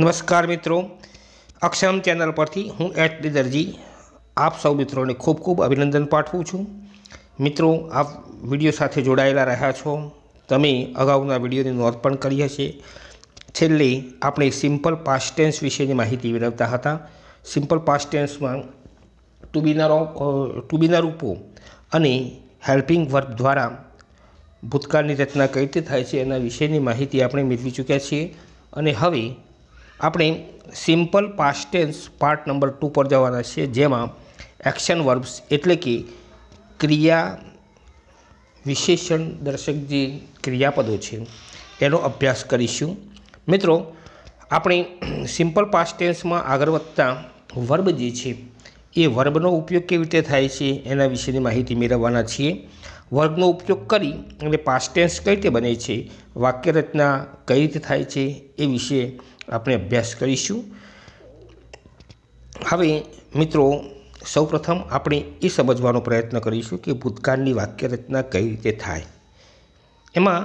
નમસ્કાર મિત્રો અક્ષમ ચેનલ પરથી હું એચ ડી દરજી આપ સૌ મિત્રોને ખૂબ ખૂબ અભિનંદન પાઠવું છું મિત્રો આપ વિડીયો સાથે જોડાયેલા રહ્યા છો તમે અગાઉના વિડીયોની નોંધ પણ કરી હશે છેલ્લે આપણે સિમ્પલ પાસ્ટેન્સ વિશેની માહિતી મેળવતા હતા સિમ્પલ પાસ્ટ ટેન્સમાં ટુબીના ટુબીના રૂપો અને હેલ્પિંગ વર્ક દ્વારા ભૂતકાળની રચના કઈ રીતે થાય છે એના વિશેની માહિતી આપણે મેળવી ચૂક્યા છીએ અને હવે આપણે simple past tense part number two પર જવાના છીએ જેમાં એક્શન વર્બ્સ એટલે કે ક્રિયા વિશેષણ દર્શક જે ક્રિયાપદો છે એનો અભ્યાસ કરીશું મિત્રો આપણે સિમ્પલ પાસ્ટેન્સમાં આગળ વધતા વર્બ જે છે એ વર્બનો ઉપયોગ કેવી રીતે થાય છે એના વિશેની માહિતી મેળવવાના છીએ વર્ગનો ઉપયોગ કરી અને પાસ્ટેન્સ કઈ રીતે બને છે વાક્યરચના કઈ રીતે થાય છે એ વિશે આપણે અભ્યાસ કરીશું હવે મિત્રો સૌપ્રથમ આપણે એ સમજવાનો પ્રયત્ન કરીશું કે ભૂતકાળની વાક્યરચના કઈ રીતે થાય એમાં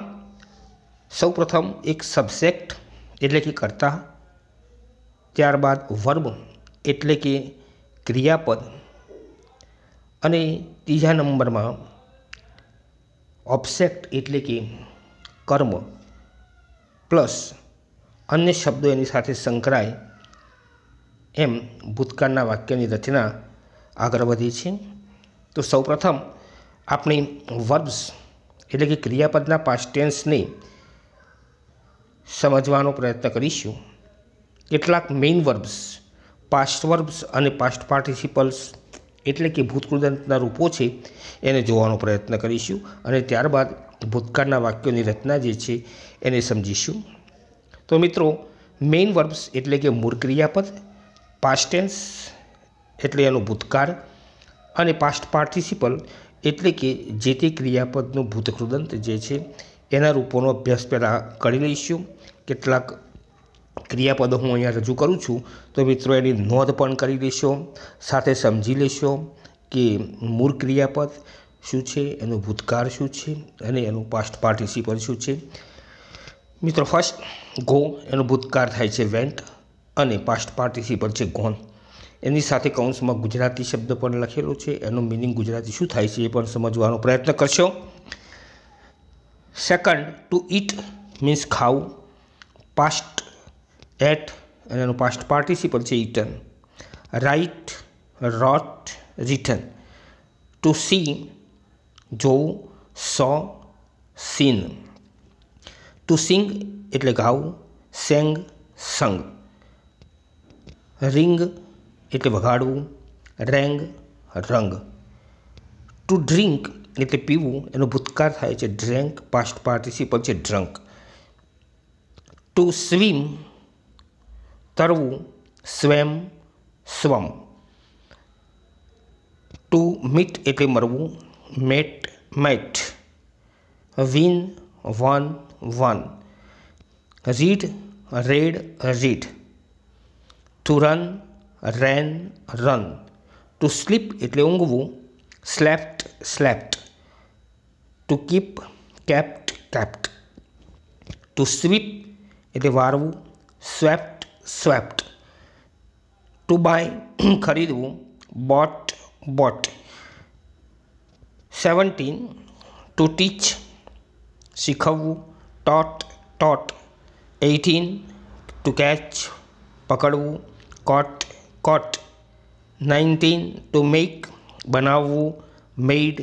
સૌપ્રથમ એક સબ્જેક્ટ એટલે કે કરતા ત્યારબાદ વર્બ એટલે કે ક્રિયાપદ અને ત્રીજા નંબરમાં ઓબ્સેક્ટ એટલે કે કર્મ પ્લસ અન્ય શબ્દો એની સાથે સંકળાય એમ ભૂતકાળના વાક્યની રચના આગળ વધી છે તો સૌપ્રથમ આપણી વર્બ્સ એટલે કે ક્રિયાપદના પાસ્ટેન્સને સમજવાનો પ્રયત્ન કરીશું કેટલાક મેઇન વર્બ્સ પાસ્ટ વર્બ્સ અને પાસ્ટ પાર્ટિસિપલ્સ એટલે કે ભૂતકૃદંતના રૂપો છે એને જોવાનો પ્રયત્ન કરીશું અને ત્યારબાદ ભૂતકાળના વાક્યોની રચના જે છે એને સમજીશું તો મિત્રો મેઇન વર્બ્સ એટલે કે મૂળ ક્રિયાપદ પાસ્ટ એટલે એનો ભૂતકાળ અને પાસ્ટ પાર્ટિસિપલ એટલે કે જે તે ક્રિયાપદનું ભૂતકૃદંત જે છે એના રૂપોનો અભ્યાસ પહેલાં કરી લઈશું કેટલાક ક્રિયાપદો હું અહીંયા રજૂ કરું છું તો મિત્રો એની નોંધ પણ કરી લેશો સાથે સમજી લેશો કે મૂળ ક્રિયાપદ શું છે એનું ભૂતકાળ શું છે અને એનું પાસ્ટ પાર્ટિસિપલ શું છે મિત્રો ફર્સ્ટ ગો એનો ભૂતકાળ થાય છે વેન્ટ અને પાસ્ટ પાર્ટિસિપલ છે ગોન એની સાથે કૌંસમાં ગુજરાતી શબ્દ પણ લખેલો છે એનો મિનિંગ ગુજરાતી શું થાય છે એ પણ સમજવાનો પ્રયત્ન કરશો સેકન્ડ ટુ ઇટ મીન્સ ખાવું પાસ્ટ એટ અને એનું પાસ્ટ પાર્ટિસિપલ છે eaten write wrote written to see જોવું સો સીન ટુ સિંગ એટલે ગાવું સેંગ સંગ રિંગ એટલે વગાડવું રેંગ રંગ ટુ ડ્રિંક એટલે પીવું એનો ભૂતકાળ થાય છે ડ્રેન્ક પાસ્ટ પાર્ટિસિપલ છે ડ્રંક ટુ સ્વિમ તરવું સ્વેમ સ્વમ ટુ મીટ એટલે મરવું met met win won won read read read to run ran run to sleep एट ऊँगव slept slept to keep kept kept to sweep एट वारव swept swept to buy खरीदव bought bought seventeen to teach શીખવવું taught taught eighteen to catch પકડવું caught caught nineteen to make બનાવવું made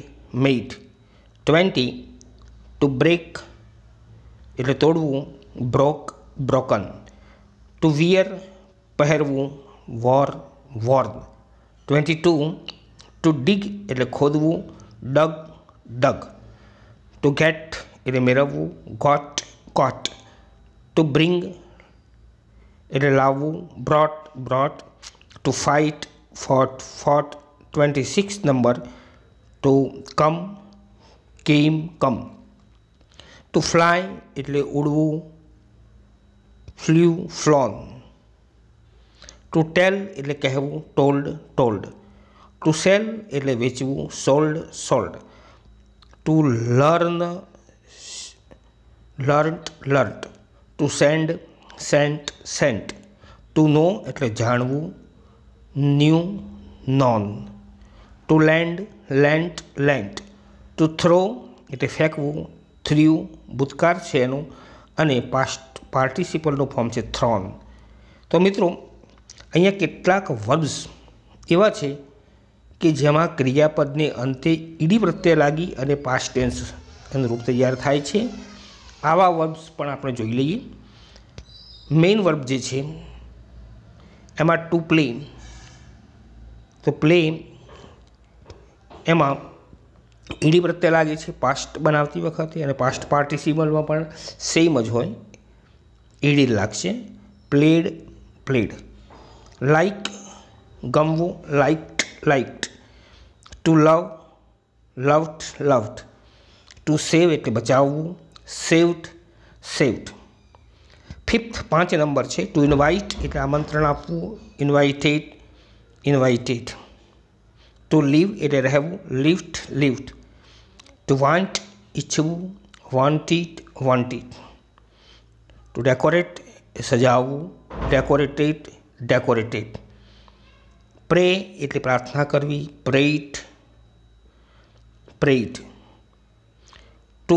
made twenty two break એટલે તોડવું broke broken to wear પહેરવું wore worn twenty two to dig એટલે ખોદવું ડગ ડગ two gate એટલે મેળવવું ગોટ કોટ ટુ બ્રિંગ એટલે લાવવું brought brought to fight fought fought twenty six number to come came come two fly એટલે ઉડવું ફ્લ્યુ ફ્લોન ટુ ટેલ એટલે કહેવું ટોલ્ડ ટોલ્ડ ટુ સેલ એટલે વેચવું sold sold to learn learnt learnt to send sent sent to know એટલે જાણવું knew known to lend lent lent to throw એટલે ફેંકવું threw ભૂતકાળ છે એનું અને પાસ્ટ પાર્ટિસિપલનું ફોર્મ છે થ્રોન તો મિત્રો અહીંયા કેટલાક વર્બ્સ એવા છે કે જેમાં ક્રિયાપદને અંતે ઈડી પ્રત્યે લાગી અને પાસ્ટ ટેન્સ એનું રૂપ તૈયાર થાય છે આવા વર્બ્સ પણ આપણે જોઈ લઈએ મેઇન વર્બ જે છે એમાં ટુ પ્લે તો પ્લે એમાં ઈડી પ્રત્યે લાગે છે પાસ્ટ બનાવતી વખતે અને પાસ્ટ પાર્ટિસિપલમાં પણ સેમ જ હોય ઈડી લાગશે પ્લેડ પ્લેડ લાઈક ગમવું like liked to love loved loved to save એટલે બચાવવું સેવ્ડ સેવ્ડ ફિફ્થ પાંચ નંબર છે ટુ ઇન્વાઇટ એટલે આમંત્રણ આપવું ઇન્વાઇટેડ ઇન્વાઇટેડ ટુ લીવ એટલે રહેવું લિફ્ટ લિફ્ટ ટુ વાન્ટ ઈચ્છવું વોન્ટીડ વોન્ટીડ ટુ ડેકોરેટ સજાવવું ડેકોરેટેડ ડેકોરેટેડ પ્રે એટલે પ્રાર્થના કરવી પ્રેઇટ પ્રેઇટ ટુ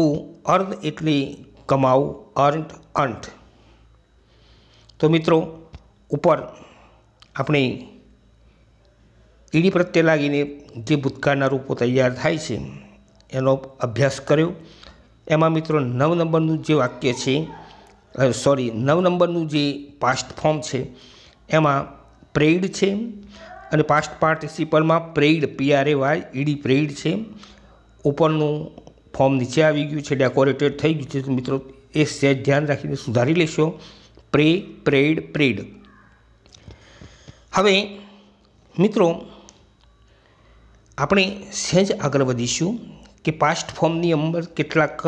અર્ન એટલી કમાવું અર્ન્ટ અંટ તો મિત્રો ઉપર આપણે ઈડી પ્રત્યે લાગીને જે ભૂતકાળના રૂપો તૈયાર થાય છે એનો અભ્યાસ કર્યો એમાં મિત્રો નવ નંબરનું જે વાક્ય છે સોરી નવ નંબરનું જે પાસ્ટ ફોર્મ છે એમાં પ્રેઇડ છે અને પાસ્ટ પાર્ટિસિપલમાં prayed PRA Y ED prayed છે ઉપરનું ફોર્મ નીચે આવી ગયું છે ડેકોરેટેડ થઈ ગયું છે તો મિત્રો એ સેજ ધ્યાન રાખીને સુધારી લેશો પ્રે પ્રેડ પ્રેડ હવે મિત્રો આપણે સેજ આગળ વધીશું કે પાસ્ટ ફોર્મની અંદર કેટલાક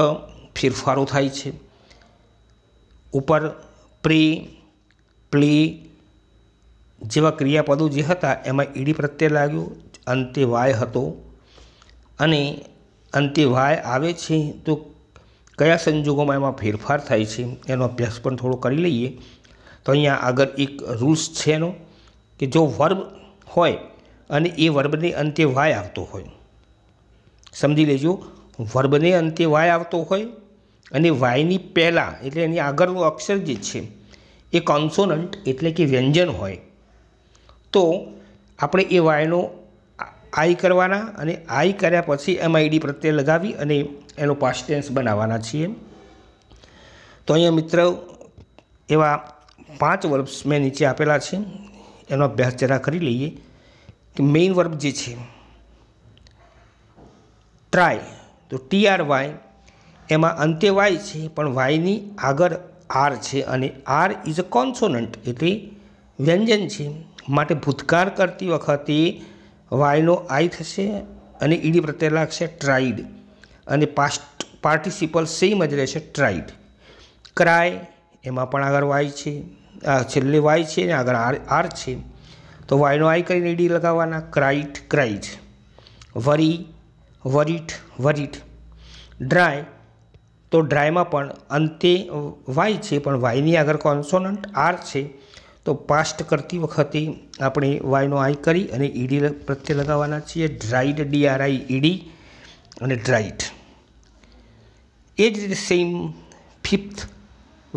ફેરફારો થાય છે ઉપર પ્રે પ્લે જેવા ક્રિયાપદો જે હતા એમાં ઈડી પ્રત્યે લાગ્યું અંતે વાય હતો અને અંતે વાય આવે છે તો કયા સંજોગોમાં એમાં ફેરફાર થાય છે એનો અભ્યાસ પણ થોડો કરી લઈએ તો અહીંયા આગળ એક રૂલ્સ છે એનો કે જો વર્બ હોય અને એ વર્બને અંતે વાય આવતો હોય સમજી લેજો વર્બને અંતે વાય આવતો હોય અને વાયની પહેલાં એટલે એની આગળનું અક્ષર જે છે એ કોન્સોનન્ટ એટલે કે વ્યંજન હોય તો આપણે એ વાયનો આઈ કરવાના અને આઈ કર્યા પછી એમઆઈડી પ્રત્યે લગાવી અને એનો પાસ્ટ ટેન્સ બનાવવાના છીએ તો અહીંયા મિત્ર એવા પાંચ વર્બ્સ મેં નીચે આપેલા છે એનો અભ્યાસ જરા કરી લઈએ કે મેઇન વર્બ જે છે ટ્રાય તો ટી આર વાય એમાં અંતે વાય છે પણ વાયની આગળ આર છે અને આર ઇઝ અ કોન્સોનન્ટ એટલે વ્યંજન છે માટે ભૂતકાળ કરતી વખતે વાયનો આઈ થશે અને ઈડી પ્રત્યે લાગશે ટ્રાઈડ અને પાસ્ટ પાર્ટિસિપલ સેમ જ રહેશે ટ્રાઈડ ક્રાય એમાં પણ આગળ વાય છે છેલ્લે વાય છે અને આગળ આર આર છે તો વાયનો આઈ કરીને ઈડી લગાવવાના ક્રાઇટ ક્રાઇટ વરી વરીટ વરીટ ડ્રાય તો ડ્રાયમાં પણ અંતે વાય છે પણ વાયની આગળ કોન્સોનન્ટ આર છે તો પાસ્ટ કરતી વખતે આપણે વાયનો આઈ કરી અને ઈડી પ્રત્યે લગાવવાના છીએ ડ્રાઈડ ડીઆરઆઈ ઈડી અને ડ્રાઇડ એ જ રીતે સેમ ફિફ્થ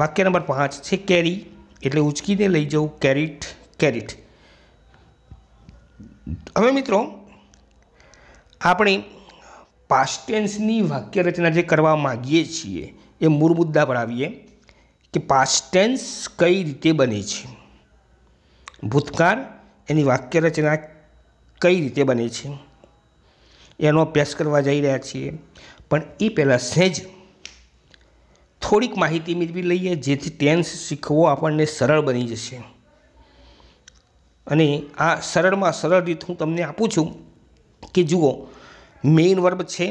વાક્ય નંબર પાંચ છે કેરી એટલે ઉચકીને લઈ જવું કેરીટ કેરીટ હવે મિત્રો આપણે પાસ્ટેન્સની વાક્યરચના જે કરવા માગીએ છીએ એ મૂળ મુદ્દા પર આવીએ કે પાસ્ટેન્સ કઈ રીતે બને છે ભૂતકાળ એની વાક્યરચના કઈ રીતે બને છે એનો અભ્યાસ કરવા જઈ રહ્યા છીએ પણ એ પહેલાં સહેજ થોડીક માહિતી મેળવી લઈએ જેથી ટેન્સ શીખવો આપણને સરળ બની જશે અને આ સરળમાં સરળ રીત હું તમને આપું છું કે જુઓ મેઇન વર્બ છે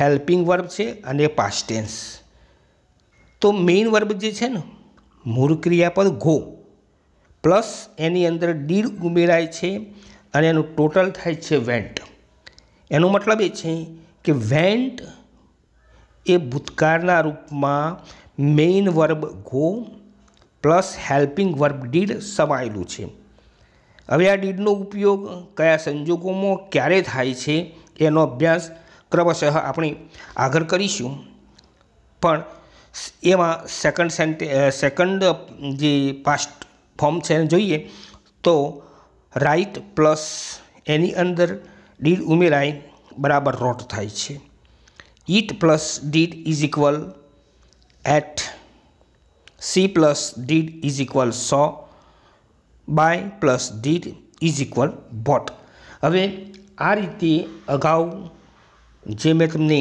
હેલ્પિંગ વર્બ છે અને પાસ્ટ ટેન્સ તો મેઇન વર્બ જે છે ને મૂળ ક્રિયાપદ ગો પ્લસ એની અંદર ડીડ ઉમેરાય છે અને એનું ટોટલ થાય છે વેન્ટ એનો મતલબ એ છે કે વેન્ટ એ ભૂતકાળના રૂપમાં main verb go plus helping verb did સમાયેલું છે હવે આ ડીડનો ઉપયોગ કયા સંજોગોમાં ક્યારે થાય છે એનો અભ્યાસ ક્રમશઃ આપણે આગળ કરીશું પણ એમાં સેકન્ડ સેકન્ડ જે પાસ્ટ ફોર્મ છે જોઈએ તો રાઈટ પ્લસ એની અંદર ડીડ ઉમેરાય બરાબર રોટ થાય છે eat plus did is equal ate see plus did is equal saw buy plus did is equal bought હવે આ રીતે અગાઉ જે મેં તમને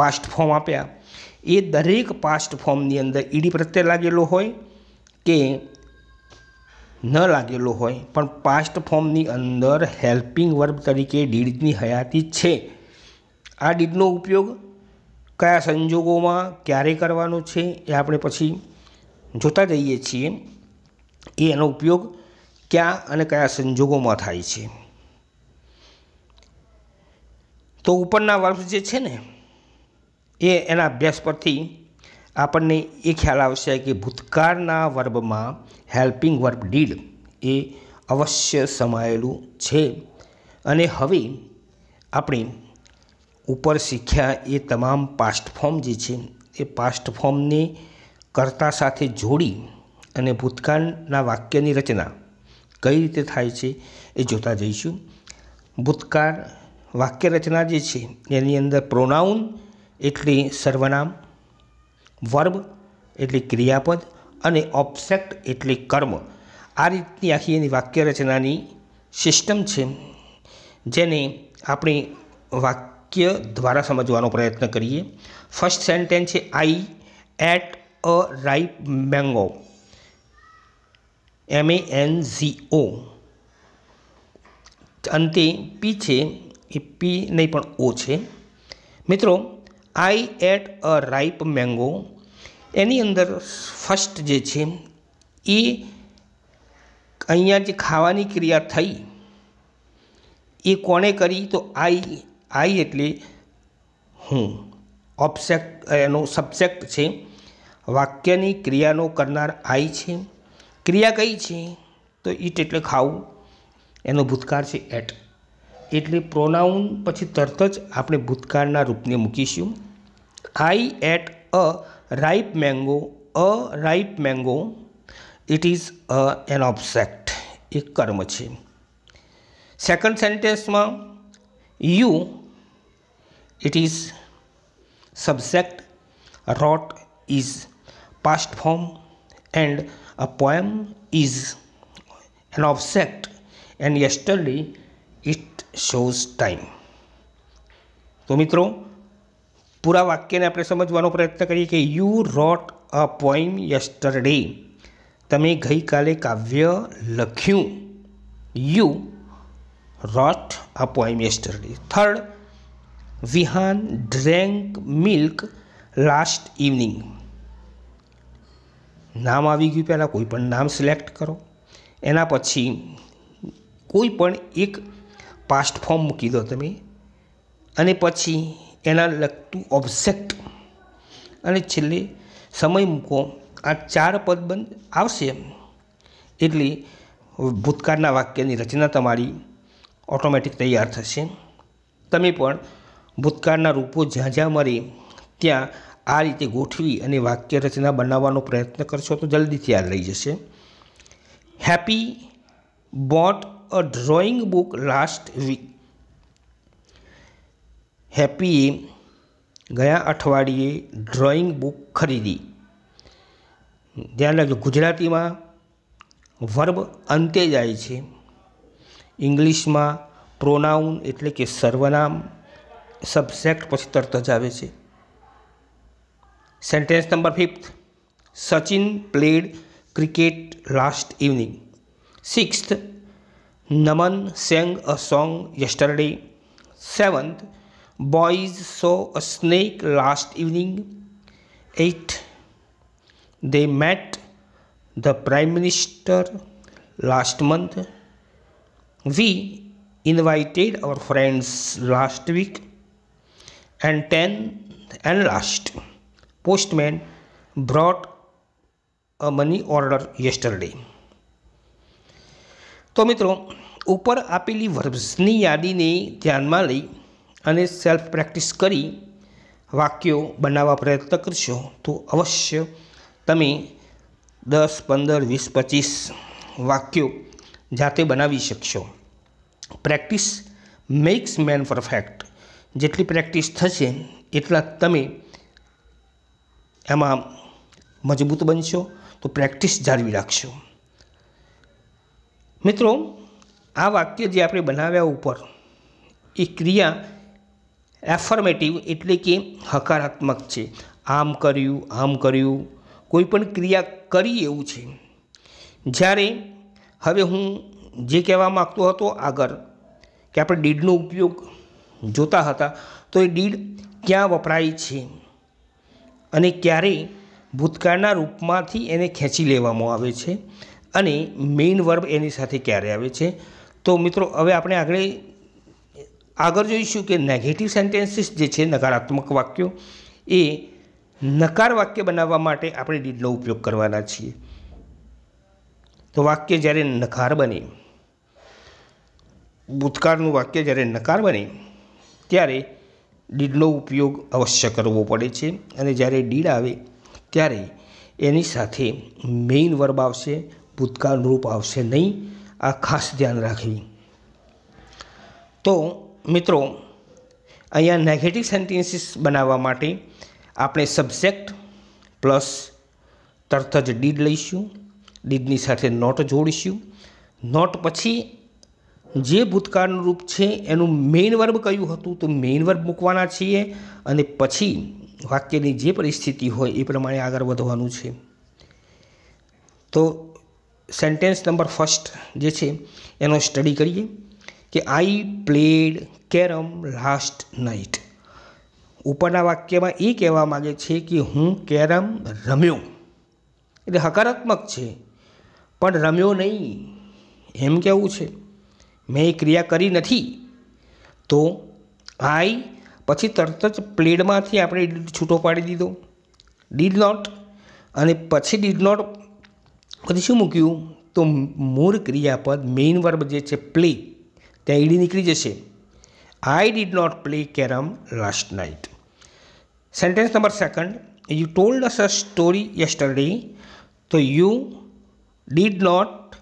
પાસ્ટ ફોર્મ આપ્યા એ દરેક પાસ્ટ ફોર્મની અંદર ઈડી પ્રત્યે લાગેલો હોય કે ન લાગેલો હોય પણ પાસ્ટ ફોર્મની અંદર હેલ્પિંગ વર્બ તરીકે ડીડની હયાતી છે આ ડીડનો ઉપયોગ કયા સંજોગોમાં ક્યારે કરવાનો છે એ આપણે પછી જોતા જઈએ છીએ એ એનો ઉપયોગ ક્યાં અને કયા સંજોગોમાં થાય છે તો ઉપરના વર્બ્સ જે છે ને એ એના અભ્યાસ પરથી આપણને એ ખ્યાલ આવશે કે ભૂતકાળના વર્બમાં હેલ્પિંગ વર્બ ડીડ એ અવશ્ય સમાયેલું છે અને હવે આપણે ઉપર શીખ્યા એ તમામ પાસ્ટ ફોર્મ જે છે એ પાસ્ટ ફોર્મને કર્તા સાથે જોડી અને ભૂતકાળના વાક્યની રચના કઈ રીતે થાય છે એ જોતા જઈશું ભૂતકાળ વાક્ય રચના જે છે એની અંદર પ્રોનાઉન એટલે સર્વનામ વર્બ એટલે ક્રિયાપદ અને ઓબ્સેક્ટ એટલે કર્મ આ રીતની આખી એની વાક્ય રચનાની સિસ્ટમ છે જેને આપણે વાક્ય દ્વારા સમજવાનો પ્રયત્ન કરીએ ફર્સ્ટ સેન્ટેન્સ છે I ate a ripe mango M A N G O અંતે પી છે એ પી નહીં પણ ઓ છે મિત્રો આઈ એટ અ રાઈપ મેંગો એની અંદર ફર્સ્ટ જે છે એ અહીંયા જે ખાવાની ક્રિયા થઈ એ કોણે કરી તો આઈ આઈ એટલે હું ઓબ્સેક્ટ એનો સબ્જેક્ટ છે વાક્યની ક્રિયાનો કરનાર આઈ છે ક્રિયા કઈ છે તો ઈટ એટલે ખાવું એનો ભૂતકાળ છે એટ એટલે પ્રોનાઉન પછી તરત જ આપણે ભૂતકાળના રૂપને મૂકીશું I ate a ripe mango a ripe mango it is a an object, એ કર્મ છે સેકન્ડ સેન્ટેન્સમાં you it is subject wrote is past form and a poem is an object and yesterday it shows time તો મિત્રો પૂરા વાક્યને આપણે સમજવાનો પ્રયત્ન કરીએ કે you wrote a poem yesterday તમે ગઈકાલે કાવ્ય લખ્યું you wrote a poem yesterday third Vihaan drank milk last evening નામ આવી ગયું પહેલાં કોઈ પણ નામ સિલેક્ટ કરો એના પછી કોઈ પણ એક પાસ્ટ ફોર્મ મૂકી દો તમે અને પછી એના લગતું ઓબ્જેક્ટ અને છેલ્લે સમય મૂકો આ ચાર પદબંધ આવશે એટલે ભૂતકાળના વાક્યની રચના તમારી ઓટોમેટિક તૈયાર થશે તમે પણ ભૂતકાળના રૂપો જ્યાં જ્યાં મળે ત્યાં આ રીતે ગોઠવી અને વાક્ય રચના બનાવવાનો પ્રયત્ન કરશો તો જલ્દીથી યાદ રહી જશે Happy bought a drawing book last week હેપીએ ગયા અઠવાડિયે ડ્રોઈંગ બુક ખરીદી ધ્યાન રાખજો ગુજરાતીમાં વર્બ અંતે જાય છે ઇંગ્લિશમાં પ્રોનાઉન એટલે કે સર્વનામ સબ્જેક્ટ પછી તરત જ આવે છે sentence number fifth Sachin played cricket last evening sixth Naman sang a song yesterday seventh boys saw a snake last evening. 8. They met the Prime Minister last month. We invited our friends last week. And 10. And last, postman brought a money order yesterday. તો મિત્રો ઉપર આપેલી વર્બ્સની યાદીને ધ્યાનમાં લઈ અને self practice કરી વાક્યો બનાવવા પ્રયત્ન કરશો તો અવશ્ય તમે દસ પંદર વીસ પચીસ વાક્યો જાતે બનાવી શકશો પ્રેક્ટિસ મેક્સ મેન પરફેક્ટ જેટલી પ્રેક્ટિસ થશે એટલા તમે એમાં મજબૂત બનશો તો પ્રેક્ટિસ જાળવી રાખશો મિત્રો આ વાક્ય જે આપણે બનાવ્યા ઉપર એ ક્રિયા એફર્મેટિવ એટલે કે હકારાત્મક છે આમ કર્યું આમ કર્યું કોઈ પણ ક્રિયા કરી એવું છે જ્યારે હવે હું જે કહેવા માગતો હતો આગળ કે આપણે ડીડનો ઉપયોગ જોતા હતા તો એ ડીડ ક્યાં વપરાય છે અને ક્યારે ભૂતકાળના રૂપમાંથી એને ખેંચી લેવામાં આવે છે અને મેઇન વર્બ એની સાથે ક્યારે આવે છે તો મિત્રો હવે આપણે આગળ આગળ જોઈશું કે નેગેટિવ સેન્ટેન્સીસ જે છે નકારાત્મક વાક્યો એ નકાર વાક્ય બનાવવા માટે આપણે ડીડનો ઉપયોગ કરવાના છીએ તો વાક્ય જ્યારે નકાર બને ભૂતકાળનું વાક્ય જ્યારે નકાર બને ત્યારે ડીડનો ઉપયોગ અવશ્ય કરવો પડે છે અને જ્યારે ડીડ આવે ત્યારે એની સાથે મેઇન વર્બ આવશે ભૂતકાળનું રૂપ આવશે નહીં આ ખાસ ધ્યાન રાખવી તો મિત્રો અહીંયા નેગેટિવ સેન્ટેન્સીસ બનાવવા માટે આપણે સબ્જેક્ટ પ્લસ તરત જ ડીડ લઈશું ડીડની સાથે નોટ જોડીશું નોટ પછી જે ભૂતકાળનું રૂપ છે એનું મેઇન વર્બ કયું હતું તો મેઇન વર્બ મૂકવાના છીએ અને પછી વાક્યની જે પરિસ્થિતિ હોય એ પ્રમાણે આગળ વધવાનું છે તો સેન્ટેન્સ નંબર ફર્સ્ટ જે છે એનો સ્ટડી કરીએ કે I played carrom last night ઉપરના વાક્યમાં એ કહેવા માગે છે કે હું કેરમ રમ્યો એટલે હકારાત્મક છે પણ રમ્યો નહીં એમ કહેવું છે મેં એ ક્રિયા કરી નથી તો આઈ પછી તરત જ પ્લેડમાંથી આપણે છૂટો પાડી દીધો ડીડ નોટ અને પછી ડીડ નોટ પછી શું મૂક્યું તો મૂળ ક્રિયાપદ મેઇન વર્બ જે છે પ્લે ત્યાં ઈડી નીકળી જશે I did not play carrom last night sentence number second you told us a story yesterday તો યુ ડીડ નોટ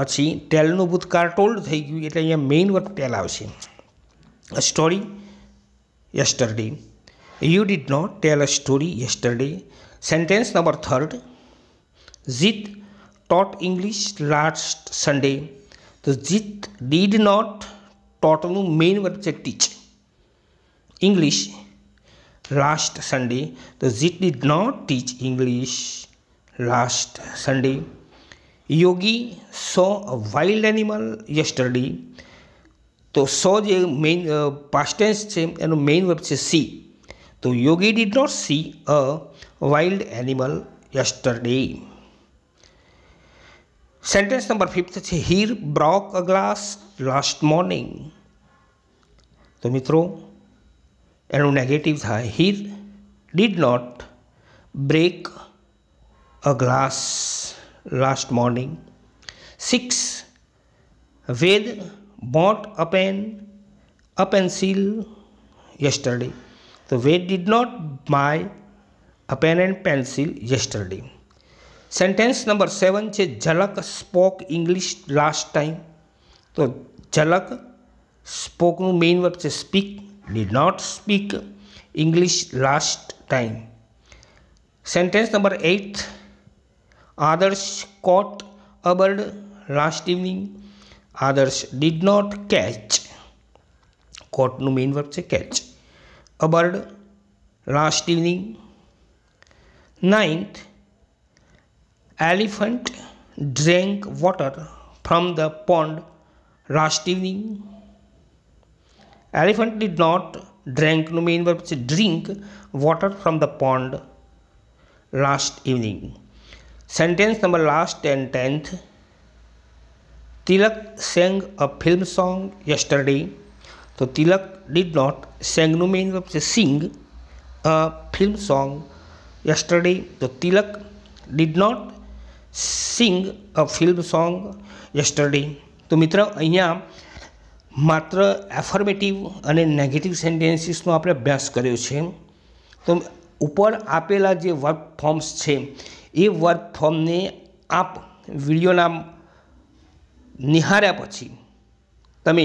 પછી ટેલનું ભૂતકાળ ટોલ્ડ થઈ ગયું એટલે અહીંયા મેઇન વર્ક ટેલ આવશે a story yesterday you did not tell a story yesterday sentence number third Jeet taught English last Sunday तो Jeet did not total main verb से टीच इंग्लिश लास्ट संडे तो Jeet did not teach English last Sunday Yogi saw a wild animal yesterday तो saw जो main past tense है main verb से see तो Yogi did not see a wild animal yesterday Sentence number fifth he broke a glass last morning. So, Mitro, and negative tha. he did not break a glass last morning. Six, Ved bought a pen, a pencil yesterday. So, Ved did not buy a pen and pencil yesterday. Sentence number seven है Jhalak spoke English last time तो Jhalak spoken main verb से speak did not speak English last time sentence number eight Adarsh caught a bird last evening Adarsh did not catch caught न main verb से catch a bird last evening ninth elephant drank water from the pond last evening. Elephant did not drink, no main verb drink water from the pond last evening. Sentence number last and tenth. Tilak sang a film song yesterday. So Tilak did not sang, no main verb sing a film song yesterday. So Tilak did not sing a film song yesterday તો મિત્ર અહીંયા માત્ર affirmative અને negative સેન્ટેન્સીસનો આપણે અભ્યાસ કર્યો છે તો ઉપર આપેલા જે વર્ક ફોર્મ્સ છે એ વર્ક ફોર્મને આપ વિડીયોના નિહાળ્યા પછી તમે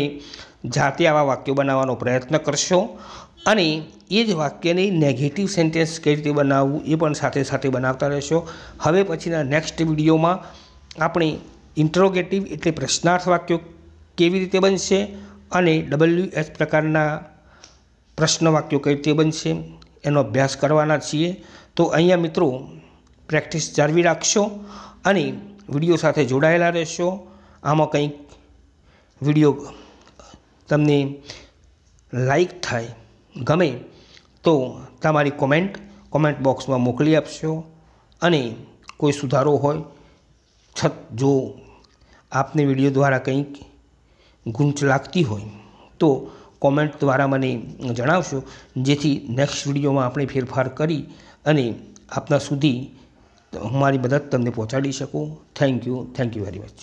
જાતે આવા વાક્યો બનાવવાનો પ્રયત્ન કરશો અને એ જ વાક્યને નેગેટિવ સેન્ટેન્સ કઈ રીતે બનાવવું એ પણ સાથે સાથે બનાવતા રહેશો હવે પછીના નેક્સ્ટ વિડીયોમાં આપણે ઇન્ટ્રોગેટિવ એટલે પ્રશ્નાર્થ વાક્યો કેવી રીતે બનશે અને ડબલ્યુ એચ પ્રકારના પ્રશ્ન વાક્યો કઈ રીતે બનશે એનો અભ્યાસ કરવાના છીએ તો અહીંયા મિત્રો પ્રેક્ટિસ જાળવી રાખશો અને વિડીયો સાથે જોડાયેલા રહેશો આમાં કંઈક વિડીયો તમને લાઈક થાય ગમે તો તમારી કોમેન્ટ કોમેન્ટ બોક્સમાં મોકલી આપશો અને કોઈ સુધારો હોય છત જો આપને વિડીયો દ્વારા કંઈક ગુંચ લાગતી હોય તો કોમેન્ટ દ્વારા મને જણાવશો જેથી નેક્સ્ટ વિડીયોમાં આપણે ફેરફાર કરી અને આપના સુધી હું મારી મદદ તમને પહોંચાડી શકું thank you thank you very much